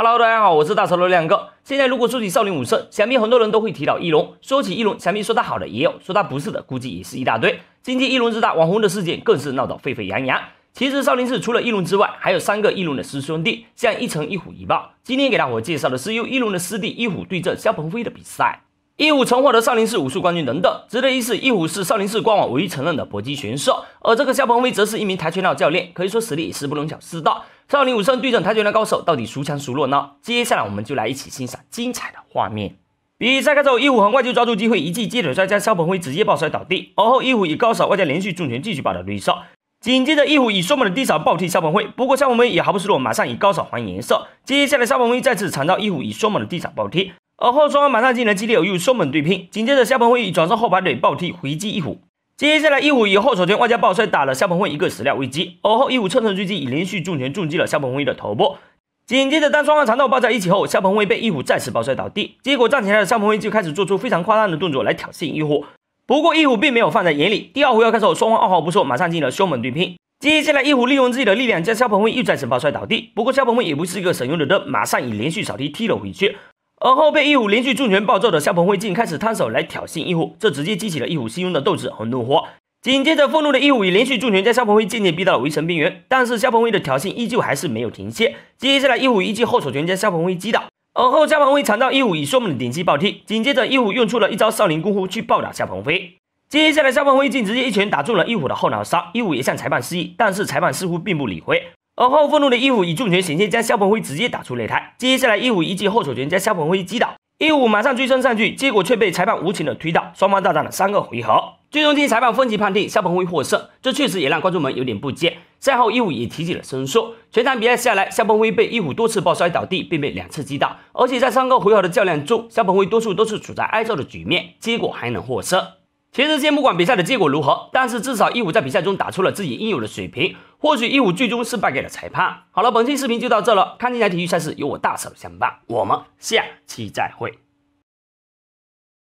Hello，大家好，我是大潮的亮哥。现在如果说起少林武圣，想必很多人都会提到一龙。说起一龙，想必说他好的也有，说他不是的，估计也是一大堆。今天一龙之大，网红的事件，更是闹得沸沸扬扬。其实少林寺除了一龙之外，还有三个一龙的师兄弟，像一城一虎、一豹。今天给大伙介绍的是由一龙的师弟一虎对阵肖鹏飞的比赛。一虎曾获得少林寺武术冠军等等。值得一提一虎是少林寺官网唯一承认的搏击选手，而这个肖鹏飞则是一名跆拳道教练，可以说实力是不容小视的。少林武圣对阵跆拳道高手，到底孰强孰弱呢？接下来我们就来一起欣赏精彩的画面。比赛开始，一虎很快就抓住机会，一记接腿摔将肖鹏辉直接抱摔倒地，而后一虎以高扫外加连续重拳继续把他追上。紧接着一虎以凶猛的低扫暴踢肖鹏辉，不过肖鹏辉也毫不示弱，马上以高扫还颜色。接下来肖鹏辉再次缠绕一虎以凶猛的低扫暴踢，而后双方马上进了激烈而又凶猛对拼。紧接着肖鹏辉以转身后排腿暴踢回击一虎，接下来，一虎以后手拳外加抱摔打了夏鹏辉一个始料危机，而后一虎侧身追击，以连续重拳重击了夏鹏辉的头部。紧接着，当双方缠斗抱在一起后，夏鹏辉被一虎再次抱摔倒地。结果站起来的夏鹏辉就开始做出非常夸张的动作来挑衅一虎，不过一虎并没有放在眼里。第二回合开始后，双方二话不说，马上进了凶猛对拼。接下来，一虎利用自己的力量将夏鹏辉又再次抱摔倒地。不过夏鹏辉也不是一个省油的灯，马上以连续扫踢踢了回去。而后被一虎连续重拳暴揍的肖鹏辉竟开始摊手来挑衅一虎，这直接激起了一虎心中的斗志和怒火。紧接着，愤怒的一虎以连续重拳将肖鹏辉渐渐逼到了围城边缘，但是肖鹏辉的挑衅依旧还是没有停歇。接下来，一虎一记后手拳将肖鹏辉击倒，而后肖鹏辉尝到一虎以迅猛的顶级暴踢，紧接着一虎用出了一招少林功夫去暴打肖鹏辉。接下来，肖鹏辉竟直接一拳打中了一虎的后脑勺，一虎也向裁判示意，但是裁判似乎并不理会。而后，愤怒的伊虎以重拳险些将肖鹏辉直接打出擂台。接下来，伊虎一记后手拳将肖鹏辉击倒，伊虎马上追身上去，结果却被裁判无情的推倒，双方大战了三个回合，最终经裁判分级判定，肖鹏辉获胜。这确实也让观众们有点不解。赛后，伊虎也提起了申诉。全场比赛下来，肖鹏辉被伊虎多次抱摔倒地，并被两次击倒，而且在三个回合的较量中，肖鹏辉多数都是处在挨揍的局面，结果还能获胜。其实，先不管比赛的结果如何，但是至少一五在比赛中打出了自己应有的水平。或许一五最终是败给了裁判。好了，本期视频就到这了。看精彩体育赛事，有我大手相伴。我们下期再会。